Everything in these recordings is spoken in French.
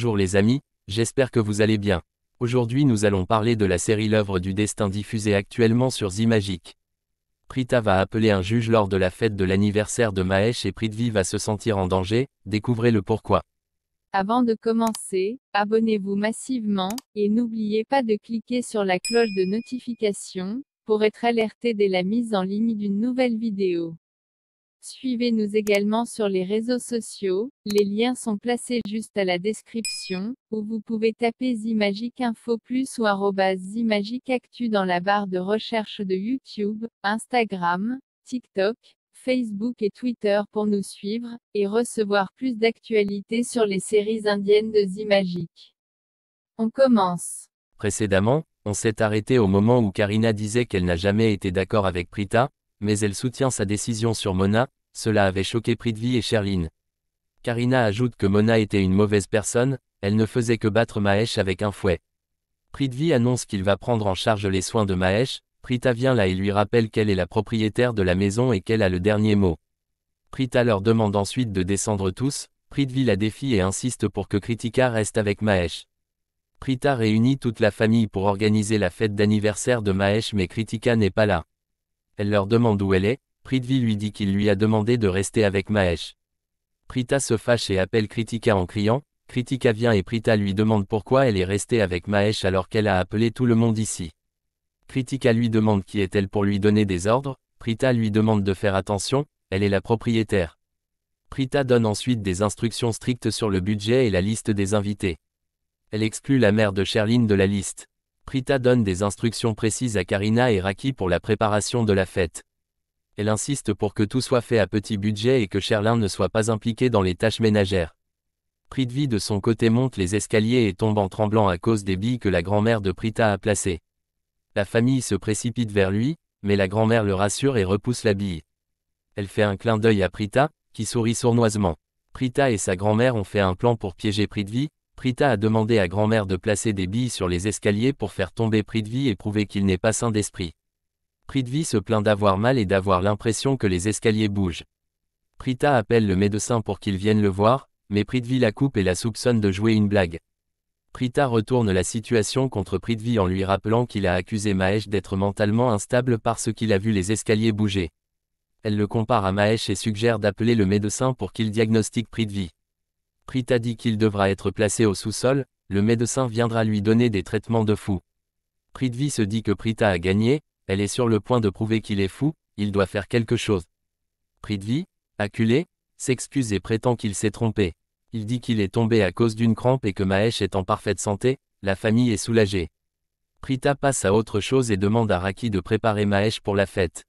Bonjour les amis, j'espère que vous allez bien. Aujourd'hui nous allons parler de la série L'œuvre du destin diffusée actuellement sur Zimagic. Prita va appeler un juge lors de la fête de l'anniversaire de Mahesh et Pritvi va se sentir en danger, découvrez le pourquoi. Avant de commencer, abonnez-vous massivement, et n'oubliez pas de cliquer sur la cloche de notification, pour être alerté dès la mise en ligne d'une nouvelle vidéo. Suivez-nous également sur les réseaux sociaux, les liens sont placés juste à la description, ou vous pouvez taper Zimagic Info Plus ou Zimagic Actu dans la barre de recherche de YouTube, Instagram, TikTok, Facebook et Twitter pour nous suivre, et recevoir plus d'actualités sur les séries indiennes de Zimagic. On commence. Précédemment, on s'est arrêté au moment où Karina disait qu'elle n'a jamais été d'accord avec Prita, mais elle soutient sa décision sur Mona, cela avait choqué Prithvi et Sherline. Karina ajoute que Mona était une mauvaise personne, elle ne faisait que battre Maesh avec un fouet. Prithvi annonce qu'il va prendre en charge les soins de Maesh. Prita vient là et lui rappelle qu'elle est la propriétaire de la maison et qu'elle a le dernier mot. Prita leur demande ensuite de descendre tous, Prithvi la défie et insiste pour que Kritika reste avec Maesh. Prita réunit toute la famille pour organiser la fête d'anniversaire de Maesh, mais Kritika n'est pas là. Elle leur demande où elle est, Prithvi lui dit qu'il lui a demandé de rester avec Mahesh. Prita se fâche et appelle Kritika en criant, Kritika vient et Prita lui demande pourquoi elle est restée avec Mahesh alors qu'elle a appelé tout le monde ici. Kritika lui demande qui est-elle pour lui donner des ordres, Prita lui demande de faire attention, elle est la propriétaire. Prita donne ensuite des instructions strictes sur le budget et la liste des invités. Elle exclut la mère de Sherline de la liste. Prita donne des instructions précises à Karina et Raki pour la préparation de la fête. Elle insiste pour que tout soit fait à petit budget et que Sherlin ne soit pas impliqué dans les tâches ménagères. Pridvi de son côté monte les escaliers et tombe en tremblant à cause des billes que la grand-mère de Prita a placées. La famille se précipite vers lui, mais la grand-mère le rassure et repousse la bille. Elle fait un clin d'œil à Prita, qui sourit sournoisement. Prita et sa grand-mère ont fait un plan pour piéger Pridvi. Prita a demandé à grand-mère de placer des billes sur les escaliers pour faire tomber Prithvi et prouver qu'il n'est pas sain d'esprit. Prithvi se plaint d'avoir mal et d'avoir l'impression que les escaliers bougent. Prita appelle le médecin pour qu'il vienne le voir, mais Prithvi la coupe et la soupçonne de jouer une blague. Prita retourne la situation contre Prithvi en lui rappelant qu'il a accusé Mahesh d'être mentalement instable parce qu'il a vu les escaliers bouger. Elle le compare à Mahesh et suggère d'appeler le médecin pour qu'il diagnostique Prithvi. Prita dit qu'il devra être placé au sous-sol, le médecin viendra lui donner des traitements de fou. Prithvi se dit que Prita a gagné, elle est sur le point de prouver qu'il est fou, il doit faire quelque chose. Prithvi, acculé, s'excuse et prétend qu'il s'est trompé. Il dit qu'il est tombé à cause d'une crampe et que Mahesh est en parfaite santé, la famille est soulagée. Prita passe à autre chose et demande à Raki de préparer Mahesh pour la fête.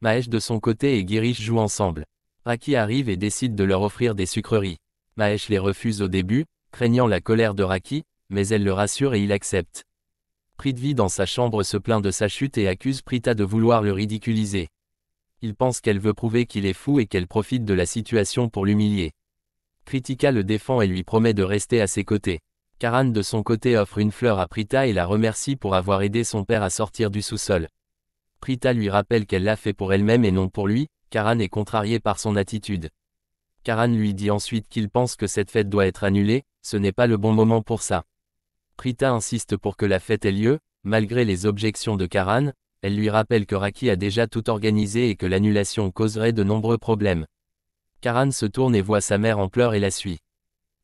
Mahesh de son côté et Girish jouent ensemble. Raki arrive et décide de leur offrir des sucreries. Maesh les refuse au début, craignant la colère de Raki, mais elle le rassure et il accepte. Prithvi dans sa chambre se plaint de sa chute et accuse Prita de vouloir le ridiculiser. Il pense qu'elle veut prouver qu'il est fou et qu'elle profite de la situation pour l'humilier. Kritika le défend et lui promet de rester à ses côtés. Karan de son côté offre une fleur à Prita et la remercie pour avoir aidé son père à sortir du sous-sol. Prita lui rappelle qu'elle l'a fait pour elle-même et non pour lui, Karan est contrarié par son attitude. Karan lui dit ensuite qu'il pense que cette fête doit être annulée, ce n'est pas le bon moment pour ça. Prita insiste pour que la fête ait lieu, malgré les objections de Karan, elle lui rappelle que Raki a déjà tout organisé et que l'annulation causerait de nombreux problèmes. Karan se tourne et voit sa mère en pleurs et la suit.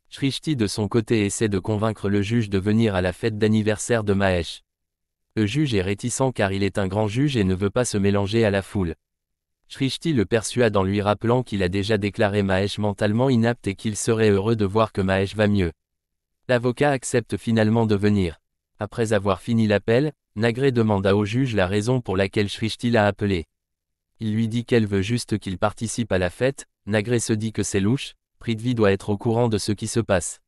Shrishti de son côté essaie de convaincre le juge de venir à la fête d'anniversaire de Mahesh. Le juge est réticent car il est un grand juge et ne veut pas se mélanger à la foule. Shrishti le persuade en lui rappelant qu'il a déjà déclaré Mahesh mentalement inapte et qu'il serait heureux de voir que Mahesh va mieux. L'avocat accepte finalement de venir. Après avoir fini l'appel, Nagré demanda au juge la raison pour laquelle Shrishti l'a appelé. Il lui dit qu'elle veut juste qu'il participe à la fête, Nagré se dit que c'est louche, Prithvi doit être au courant de ce qui se passe.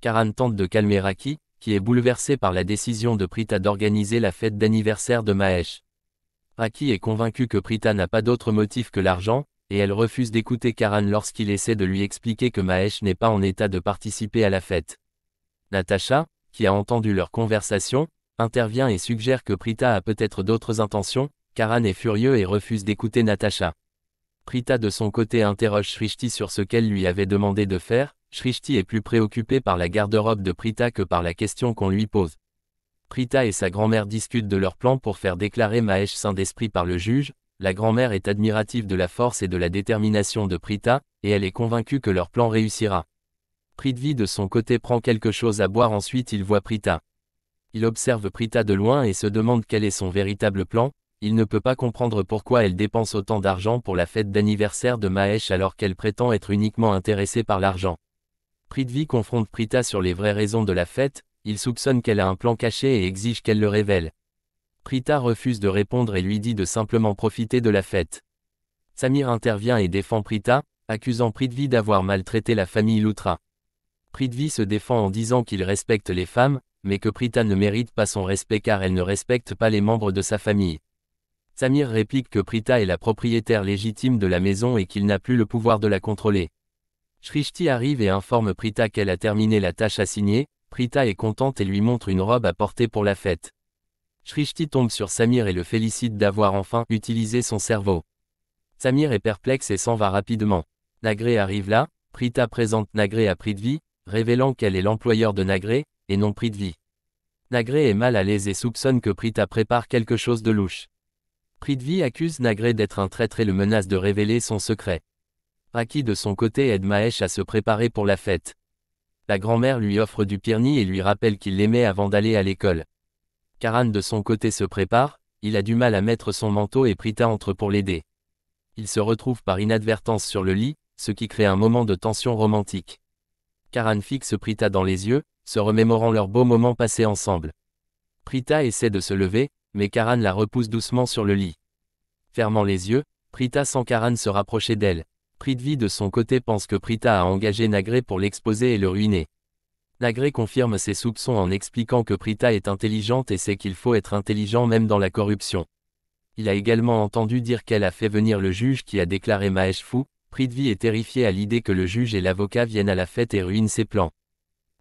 Karan tente de calmer Raki, qui est bouleversé par la décision de Prita d'organiser la fête d'anniversaire de Mahesh. Raki est convaincue que Prita n'a pas d'autre motif que l'argent, et elle refuse d'écouter Karan lorsqu'il essaie de lui expliquer que Mahesh n'est pas en état de participer à la fête. Natasha, qui a entendu leur conversation, intervient et suggère que Prita a peut-être d'autres intentions, Karan est furieux et refuse d'écouter Natasha. Prita de son côté interroge Shrishti sur ce qu'elle lui avait demandé de faire, Shrishti est plus préoccupé par la garde-robe de Prita que par la question qu'on lui pose. Prita et sa grand-mère discutent de leur plan pour faire déclarer Mahesh saint d'esprit par le juge, la grand-mère est admirative de la force et de la détermination de Prita, et elle est convaincue que leur plan réussira. Prithvi de son côté prend quelque chose à boire ensuite il voit Prita. Il observe Prita de loin et se demande quel est son véritable plan, il ne peut pas comprendre pourquoi elle dépense autant d'argent pour la fête d'anniversaire de Mahesh alors qu'elle prétend être uniquement intéressée par l'argent. Prithvi confronte Prita sur les vraies raisons de la fête, il soupçonne qu'elle a un plan caché et exige qu'elle le révèle. Prita refuse de répondre et lui dit de simplement profiter de la fête. Samir intervient et défend Prita, accusant Prithvi d'avoir maltraité la famille Lutra. Prithvi se défend en disant qu'il respecte les femmes, mais que Prita ne mérite pas son respect car elle ne respecte pas les membres de sa famille. Samir réplique que Prita est la propriétaire légitime de la maison et qu'il n'a plus le pouvoir de la contrôler. Shrishti arrive et informe Prita qu'elle a terminé la tâche assignée, Prita est contente et lui montre une robe à porter pour la fête. Shrishti tombe sur Samir et le félicite d'avoir enfin utilisé son cerveau. Samir est perplexe et s'en va rapidement. Nagré arrive là, Prita présente Nagré à Prithvi, révélant qu'elle est l'employeur de Nagré, et non Prithvi. Nagré est mal à l'aise et soupçonne que Prita prépare quelque chose de louche. Prithvi accuse Nagré d'être un traître et le menace de révéler son secret. Raki de son côté aide Mahesh à se préparer pour la fête la grand-mère lui offre du piernis et lui rappelle qu'il l'aimait avant d'aller à l'école. Karan de son côté se prépare, il a du mal à mettre son manteau et Prita entre pour l'aider. Ils se retrouvent par inadvertance sur le lit, ce qui crée un moment de tension romantique. Karan fixe Prita dans les yeux, se remémorant leurs beaux moments passés ensemble. Prita essaie de se lever, mais Karan la repousse doucement sur le lit. Fermant les yeux, Prita sent Karan se rapprocher d'elle. Prithvi de son côté pense que Prita a engagé Nagré pour l'exposer et le ruiner. Nagré confirme ses soupçons en expliquant que Prita est intelligente et sait qu'il faut être intelligent même dans la corruption. Il a également entendu dire qu'elle a fait venir le juge qui a déclaré Mahesh fou. Prithvi est terrifié à l'idée que le juge et l'avocat viennent à la fête et ruinent ses plans.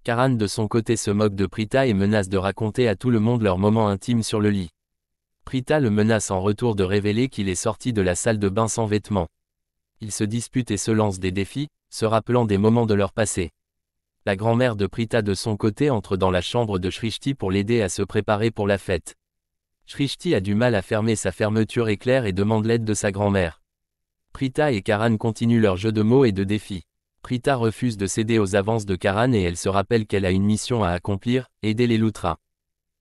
Karan de son côté se moque de Prita et menace de raconter à tout le monde leur moment intime sur le lit. Prita le menace en retour de révéler qu'il est sorti de la salle de bain sans vêtements. Ils se disputent et se lancent des défis, se rappelant des moments de leur passé. La grand-mère de Prita de son côté entre dans la chambre de Shrishti pour l'aider à se préparer pour la fête. Shrishti a du mal à fermer sa fermeture éclair et demande l'aide de sa grand-mère. Prita et Karan continuent leur jeu de mots et de défis. Prita refuse de céder aux avances de Karan et elle se rappelle qu'elle a une mission à accomplir, aider les Loutras.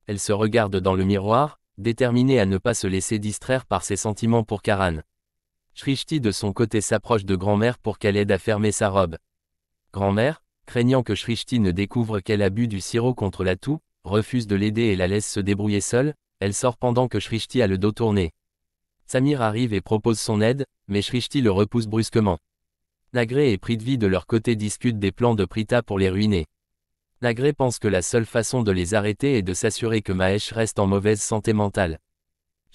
Elle se regarde dans le miroir, déterminée à ne pas se laisser distraire par ses sentiments pour Karan. Shrishti de son côté s'approche de grand-mère pour qu'elle aide à fermer sa robe. Grand-mère, craignant que Shrishti ne découvre qu'elle a bu du sirop contre la toux, refuse de l'aider et la laisse se débrouiller seule, elle sort pendant que Shrishti a le dos tourné. Samir arrive et propose son aide, mais Shrishti le repousse brusquement. Nagré et Prithvi de leur côté discutent des plans de Prita pour les ruiner. Nagré pense que la seule façon de les arrêter est de s'assurer que Mahesh reste en mauvaise santé mentale.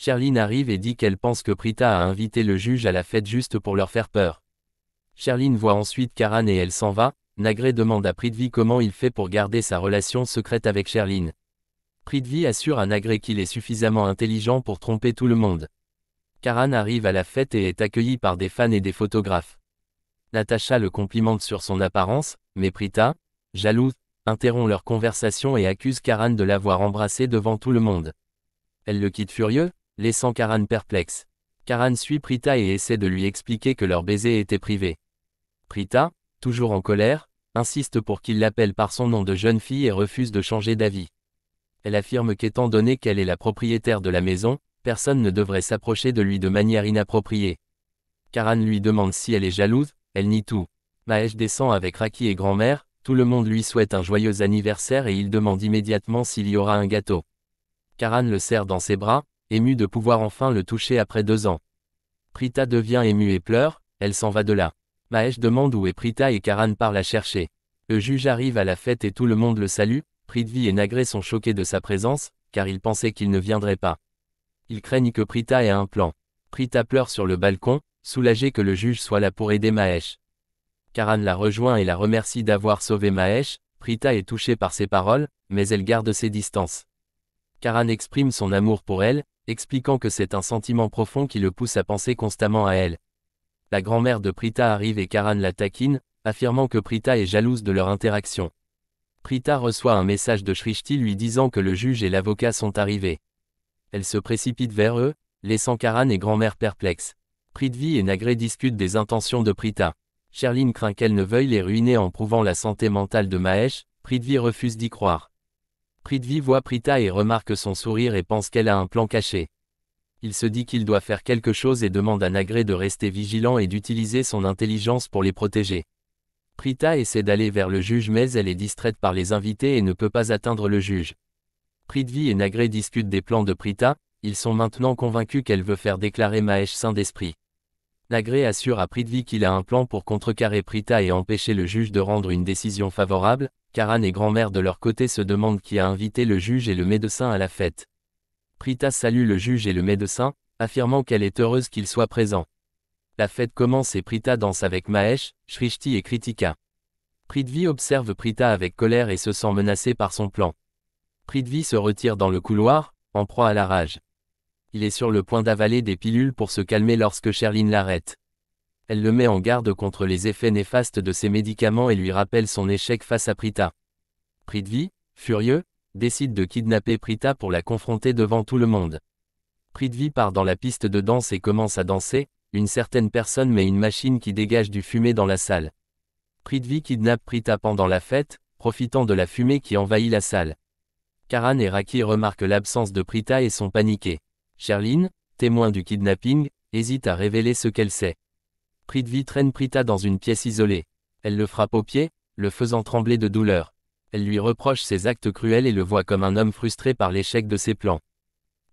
Sherlyn arrive et dit qu'elle pense que Prita a invité le juge à la fête juste pour leur faire peur. Sherlyn voit ensuite Karan et elle s'en va, Nagré demande à Prithvi comment il fait pour garder sa relation secrète avec Sherlyn. Prithvi assure à Nagré qu'il est suffisamment intelligent pour tromper tout le monde. Karan arrive à la fête et est accueilli par des fans et des photographes. Natacha le complimente sur son apparence, mais Prita, jalouse, interrompt leur conversation et accuse Karan de l'avoir embrassé devant tout le monde. Elle le quitte furieux, laissant Karan perplexe. Karan suit Prita et essaie de lui expliquer que leur baiser était privé. Prita, toujours en colère, insiste pour qu'il l'appelle par son nom de jeune fille et refuse de changer d'avis. Elle affirme qu'étant donné qu'elle est la propriétaire de la maison, personne ne devrait s'approcher de lui de manière inappropriée. Karan lui demande si elle est jalouse, elle nie tout. Mahesh descend avec Raki et grand-mère, tout le monde lui souhaite un joyeux anniversaire et il demande immédiatement s'il y aura un gâteau. Karan le serre dans ses bras, Ému de pouvoir enfin le toucher après deux ans. Prita devient émue et pleure, elle s'en va de là. Mahesh demande où est Prita et Karan part la chercher. Le juge arrive à la fête et tout le monde le salue, Prithvi et Nagré sont choqués de sa présence, car ils pensaient qu'il ne viendrait pas. Ils craignent que Prita ait un plan. Prita pleure sur le balcon, soulagée que le juge soit là pour aider Mahesh. Karan la rejoint et la remercie d'avoir sauvé Mahesh, Prita est touchée par ses paroles, mais elle garde ses distances. Karan exprime son amour pour elle, expliquant que c'est un sentiment profond qui le pousse à penser constamment à elle. La grand-mère de Prita arrive et Karan la taquine, affirmant que Prita est jalouse de leur interaction. Prita reçoit un message de Shrishti lui disant que le juge et l'avocat sont arrivés. Elle se précipite vers eux, laissant Karan et grand-mère perplexes. Prithvi et Nagré discutent des intentions de Prita. Sherline craint qu'elle ne veuille les ruiner en prouvant la santé mentale de Mahesh, Prithvi refuse d'y croire. Prithvi voit Prita et remarque son sourire et pense qu'elle a un plan caché. Il se dit qu'il doit faire quelque chose et demande à Nagré de rester vigilant et d'utiliser son intelligence pour les protéger. Prita essaie d'aller vers le juge mais elle est distraite par les invités et ne peut pas atteindre le juge. Prithvi et Nagré discutent des plans de Prita, ils sont maintenant convaincus qu'elle veut faire déclarer Mahesh saint d'esprit. Nagré assure à Prithvi qu'il a un plan pour contrecarrer Prita et empêcher le juge de rendre une décision favorable, Karan et grand-mère de leur côté se demandent qui a invité le juge et le médecin à la fête. Prita salue le juge et le médecin, affirmant qu'elle est heureuse qu'ils soient présents. La fête commence et Prita danse avec Mahesh, Shrishti et Kritika. Prithvi observe Prita avec colère et se sent menacé par son plan. Prithvi se retire dans le couloir, en proie à la rage. Il est sur le point d'avaler des pilules pour se calmer lorsque Sherline l'arrête elle le met en garde contre les effets néfastes de ses médicaments et lui rappelle son échec face à Prita. Prithvi, furieux, décide de kidnapper Prita pour la confronter devant tout le monde. Prithvi part dans la piste de danse et commence à danser, une certaine personne met une machine qui dégage du fumée dans la salle. Prithvi kidnappe Prita pendant la fête, profitant de la fumée qui envahit la salle. Karan et Raki remarquent l'absence de Prita et sont paniqués. Sherline, témoin du kidnapping, hésite à révéler ce qu'elle sait. Prithvi traîne Prita dans une pièce isolée. Elle le frappe au pied, le faisant trembler de douleur. Elle lui reproche ses actes cruels et le voit comme un homme frustré par l'échec de ses plans.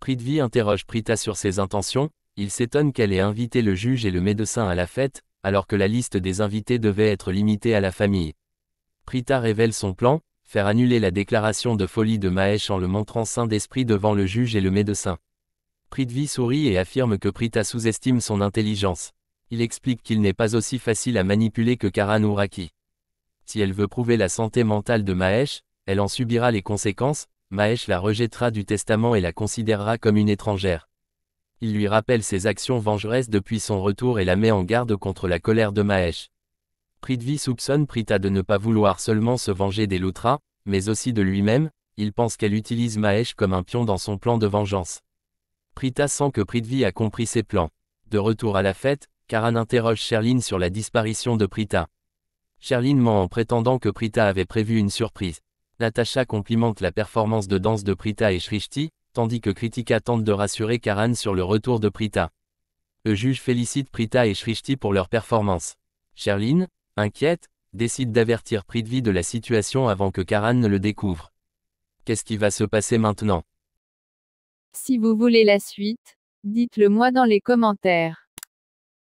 Prithvi interroge Prita sur ses intentions, il s'étonne qu'elle ait invité le juge et le médecin à la fête, alors que la liste des invités devait être limitée à la famille. Prita révèle son plan, faire annuler la déclaration de folie de Mahesh en le montrant sain d'esprit devant le juge et le médecin. Prithvi sourit et affirme que Prita sous-estime son intelligence. Il explique qu'il n'est pas aussi facile à manipuler que Karan Uraki. Si elle veut prouver la santé mentale de Mahesh, elle en subira les conséquences, Mahesh la rejettera du testament et la considérera comme une étrangère. Il lui rappelle ses actions vengeresses depuis son retour et la met en garde contre la colère de Mahesh. Prithvi soupçonne Prita de ne pas vouloir seulement se venger des Lutras, mais aussi de lui-même, il pense qu'elle utilise Mahesh comme un pion dans son plan de vengeance. Prita sent que Prithvi a compris ses plans. De retour à la fête, Karan interroge Sherline sur la disparition de Prita. Sherline ment en prétendant que Prita avait prévu une surprise. Natasha complimente la performance de danse de Prita et Shrishti, tandis que Kritika tente de rassurer Karan sur le retour de Prita. Le juge félicite Prita et Shrishti pour leur performance. Sherline, inquiète, décide d'avertir Prithvi de la situation avant que Karan ne le découvre. Qu'est-ce qui va se passer maintenant Si vous voulez la suite, dites-le moi dans les commentaires.